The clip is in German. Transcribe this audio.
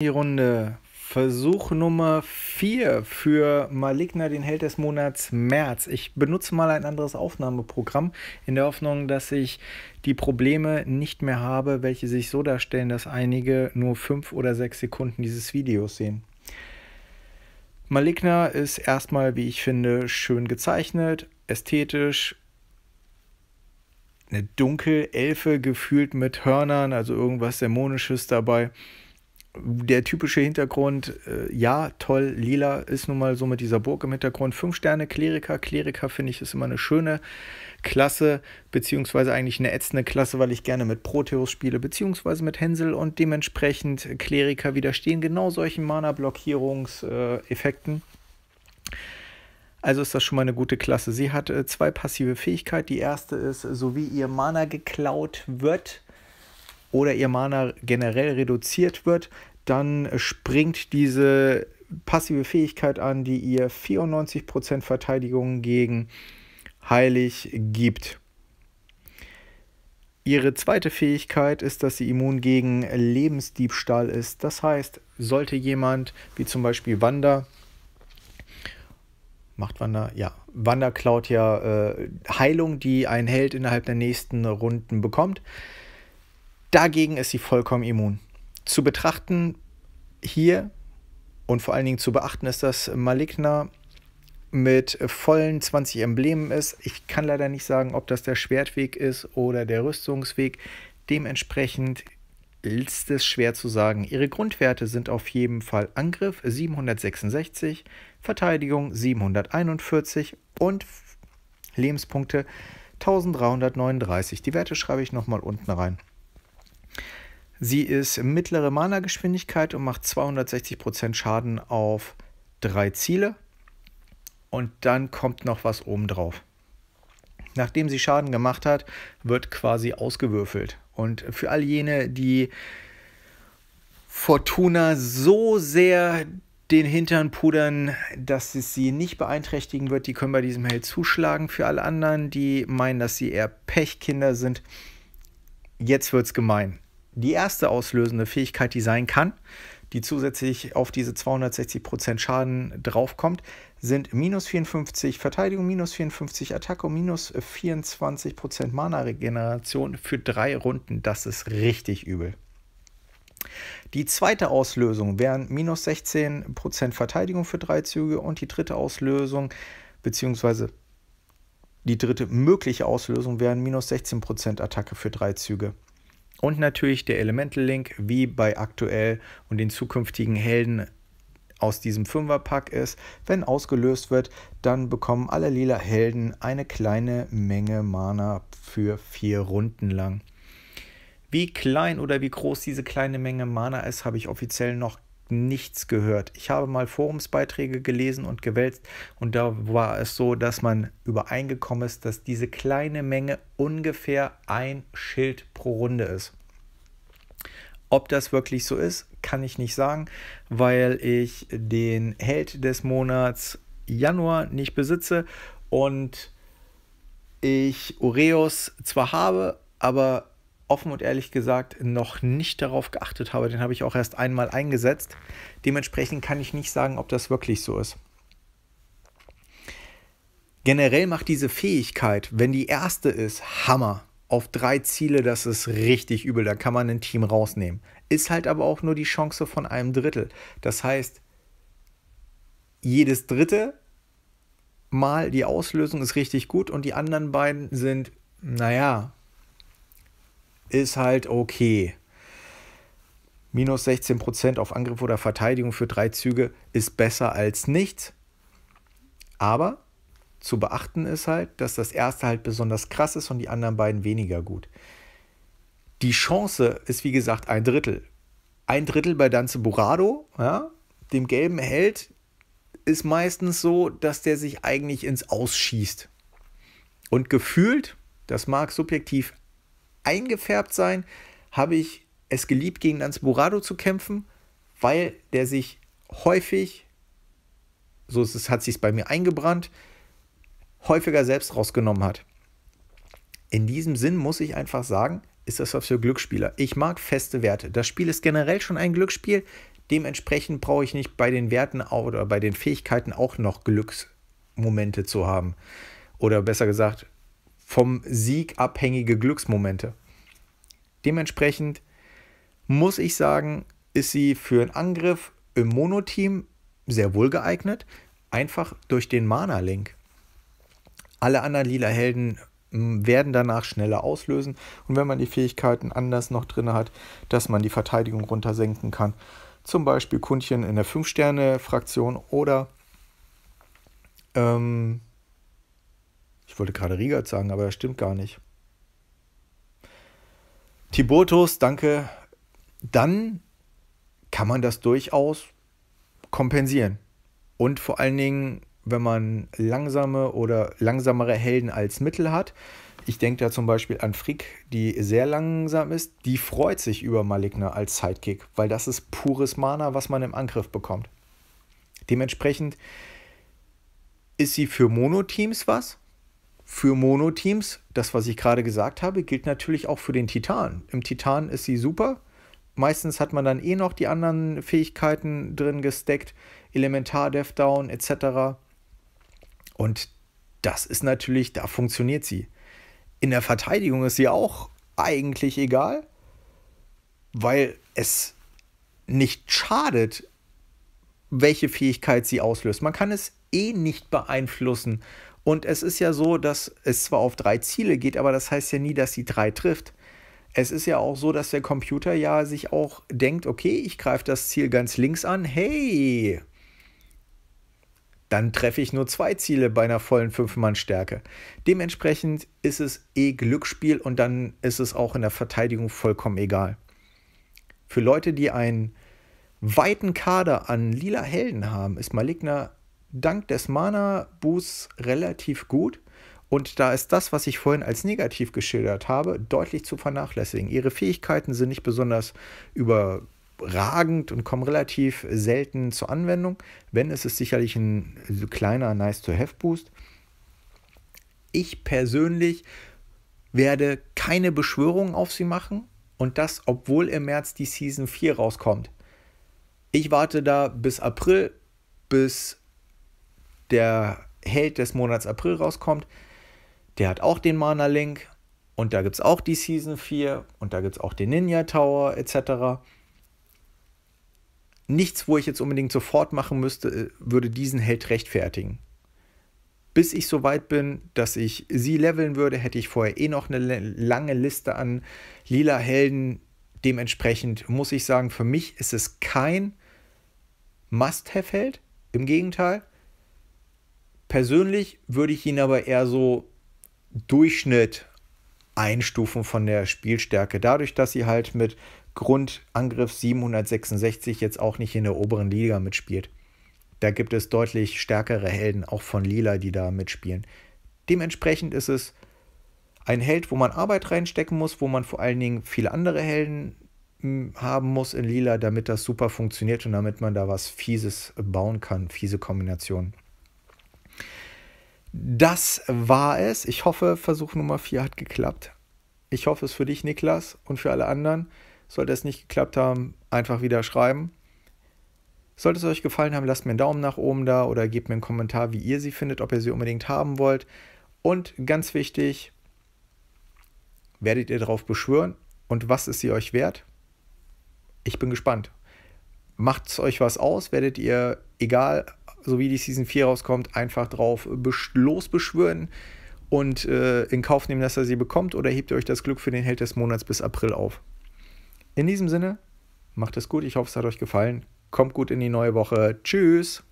Die Runde. Versuch Nummer 4 für Maligna, den Held des Monats März. Ich benutze mal ein anderes Aufnahmeprogramm in der Hoffnung, dass ich die Probleme nicht mehr habe, welche sich so darstellen, dass einige nur 5 oder 6 Sekunden dieses Videos sehen. Maligna ist erstmal, wie ich finde, schön gezeichnet, ästhetisch, eine dunkle Elfe gefühlt mit Hörnern, also irgendwas Dämonisches dabei der typische Hintergrund, äh, ja, toll, lila ist nun mal so mit dieser Burg im Hintergrund. Fünf Sterne, Kleriker. Kleriker finde ich ist immer eine schöne Klasse, beziehungsweise eigentlich eine ätzende Klasse, weil ich gerne mit Proteus spiele, beziehungsweise mit Hänsel und dementsprechend Kleriker widerstehen genau solchen Mana-Blockierungseffekten. Äh, also ist das schon mal eine gute Klasse. Sie hat äh, zwei passive Fähigkeiten. Die erste ist, so wie ihr Mana geklaut wird, oder ihr Mana generell reduziert wird, dann springt diese passive Fähigkeit an, die ihr 94% Verteidigung gegen Heilig gibt. Ihre zweite Fähigkeit ist, dass sie immun gegen Lebensdiebstahl ist. Das heißt, sollte jemand, wie zum Beispiel Wanda, macht Wanda, ja, Wanda klaut ja äh, Heilung, die ein Held innerhalb der nächsten Runden bekommt. Dagegen ist sie vollkommen immun. Zu betrachten hier und vor allen Dingen zu beachten ist, dass Maligna mit vollen 20 Emblemen ist. Ich kann leider nicht sagen, ob das der Schwertweg ist oder der Rüstungsweg. Dementsprechend ist es schwer zu sagen. Ihre Grundwerte sind auf jeden Fall Angriff 766, Verteidigung 741 und Lebenspunkte 1339. Die Werte schreibe ich nochmal unten rein. Sie ist mittlere Mana-Geschwindigkeit und macht 260% Schaden auf drei Ziele. Und dann kommt noch was obendrauf. Nachdem sie Schaden gemacht hat, wird quasi ausgewürfelt. Und für all jene, die Fortuna so sehr den Hintern pudern, dass es sie nicht beeinträchtigen wird. Die können bei diesem Held zuschlagen. Für alle anderen, die meinen, dass sie eher Pechkinder sind, jetzt wird es gemein die erste auslösende Fähigkeit, die sein kann, die zusätzlich auf diese 260% Schaden draufkommt, sind minus 54 Verteidigung, minus 54 Attacke, und minus 24% Mana-Regeneration für drei Runden. Das ist richtig übel. Die zweite Auslösung wären minus 16% Verteidigung für drei Züge und die dritte Auslösung, beziehungsweise die dritte mögliche Auslösung wären minus 16% Attacke für drei Züge. Und natürlich der Elemental Link, wie bei aktuell und den zukünftigen Helden aus diesem Fünferpack ist, wenn ausgelöst wird, dann bekommen alle lila Helden eine kleine Menge Mana für vier Runden lang. Wie klein oder wie groß diese kleine Menge Mana ist, habe ich offiziell noch nichts gehört. Ich habe mal Forumsbeiträge gelesen und gewälzt und da war es so, dass man übereingekommen ist, dass diese kleine Menge ungefähr ein Schild pro Runde ist. Ob das wirklich so ist, kann ich nicht sagen, weil ich den Held des Monats Januar nicht besitze und ich Ureus zwar habe, aber offen und ehrlich gesagt noch nicht darauf geachtet habe. Den habe ich auch erst einmal eingesetzt. Dementsprechend kann ich nicht sagen, ob das wirklich so ist. Generell macht diese Fähigkeit, wenn die erste ist, Hammer. Auf drei Ziele, das ist richtig übel. Da kann man ein Team rausnehmen. Ist halt aber auch nur die Chance von einem Drittel. Das heißt, jedes dritte Mal die Auslösung ist richtig gut und die anderen beiden sind, naja, ist halt okay. Minus 16% auf Angriff oder Verteidigung für drei Züge ist besser als nichts. Aber zu beachten ist halt, dass das erste halt besonders krass ist und die anderen beiden weniger gut. Die Chance ist wie gesagt ein Drittel. Ein Drittel bei Danze Burado, ja, dem gelben Held, ist meistens so, dass der sich eigentlich ins Ausschießt. Und gefühlt, das mag subjektiv eingefärbt sein, habe ich es geliebt, gegen Ansburado zu kämpfen, weil der sich häufig, so ist es, hat sich bei mir eingebrannt, häufiger selbst rausgenommen hat. In diesem Sinn muss ich einfach sagen, ist das was für Glücksspieler. Ich mag feste Werte. Das Spiel ist generell schon ein Glücksspiel. Dementsprechend brauche ich nicht bei den Werten oder bei den Fähigkeiten auch noch Glücksmomente zu haben. Oder besser gesagt, vom Sieg abhängige Glücksmomente. Dementsprechend muss ich sagen, ist sie für einen Angriff im Monoteam sehr wohl geeignet, einfach durch den Mana-Link. Alle anderen lila Helden werden danach schneller auslösen und wenn man die Fähigkeiten anders noch drin hat, dass man die Verteidigung runtersenken kann, zum Beispiel Kundchen in der 5-Sterne-Fraktion oder ähm, ich wollte gerade Riegert sagen, aber das stimmt gar nicht. Tiburtus, danke. Dann kann man das durchaus kompensieren. Und vor allen Dingen, wenn man langsame oder langsamere Helden als Mittel hat. Ich denke da zum Beispiel an Frick, die sehr langsam ist. Die freut sich über Maligna als Sidekick, weil das ist pures Mana, was man im Angriff bekommt. Dementsprechend ist sie für Monoteams was, für Mono-Teams, das, was ich gerade gesagt habe, gilt natürlich auch für den Titan. Im Titan ist sie super. Meistens hat man dann eh noch die anderen Fähigkeiten drin gesteckt, Elementar, Deathdown etc. Und das ist natürlich, da funktioniert sie. In der Verteidigung ist sie auch eigentlich egal, weil es nicht schadet, welche Fähigkeit sie auslöst. Man kann es eh nicht beeinflussen, und es ist ja so, dass es zwar auf drei Ziele geht, aber das heißt ja nie, dass sie drei trifft. Es ist ja auch so, dass der Computer ja sich auch denkt, okay, ich greife das Ziel ganz links an, hey, dann treffe ich nur zwei Ziele bei einer vollen Fünf-Mann-Stärke. Dementsprechend ist es eh Glücksspiel und dann ist es auch in der Verteidigung vollkommen egal. Für Leute, die einen weiten Kader an lila Helden haben, ist Maligna dank des Mana-Boosts relativ gut. Und da ist das, was ich vorhin als negativ geschildert habe, deutlich zu vernachlässigen. Ihre Fähigkeiten sind nicht besonders überragend und kommen relativ selten zur Anwendung. Wenn, ist es sicherlich ein kleiner Nice-to-Have-Boost. Ich persönlich werde keine Beschwörungen auf sie machen. Und das, obwohl im März die Season 4 rauskommt. Ich warte da bis April, bis der Held des Monats April rauskommt, der hat auch den Mana Link und da gibt es auch die Season 4 und da gibt es auch den Ninja Tower etc. Nichts, wo ich jetzt unbedingt sofort machen müsste, äh, würde diesen Held rechtfertigen. Bis ich so weit bin, dass ich sie leveln würde, hätte ich vorher eh noch eine lange Liste an lila Helden. Dementsprechend muss ich sagen, für mich ist es kein Must-Have-Held. Im Gegenteil, Persönlich würde ich ihn aber eher so Durchschnitt einstufen von der Spielstärke. Dadurch, dass sie halt mit Grundangriff 766 jetzt auch nicht in der oberen Liga mitspielt. Da gibt es deutlich stärkere Helden, auch von Lila, die da mitspielen. Dementsprechend ist es ein Held, wo man Arbeit reinstecken muss, wo man vor allen Dingen viele andere Helden hm, haben muss in Lila, damit das super funktioniert und damit man da was Fieses bauen kann, fiese Kombinationen. Das war es. Ich hoffe, Versuch Nummer 4 hat geklappt. Ich hoffe es für dich, Niklas, und für alle anderen. Sollte es nicht geklappt haben, einfach wieder schreiben. Sollte es euch gefallen haben, lasst mir einen Daumen nach oben da oder gebt mir einen Kommentar, wie ihr sie findet, ob ihr sie unbedingt haben wollt. Und ganz wichtig, werdet ihr darauf beschwören und was ist sie euch wert? Ich bin gespannt. Macht es euch was aus? Werdet ihr, egal sowie die Season 4 rauskommt, einfach drauf losbeschwören und äh, in Kauf nehmen, dass er sie bekommt oder hebt ihr euch das Glück für den Held des Monats bis April auf. In diesem Sinne, macht es gut, ich hoffe, es hat euch gefallen. Kommt gut in die neue Woche. Tschüss!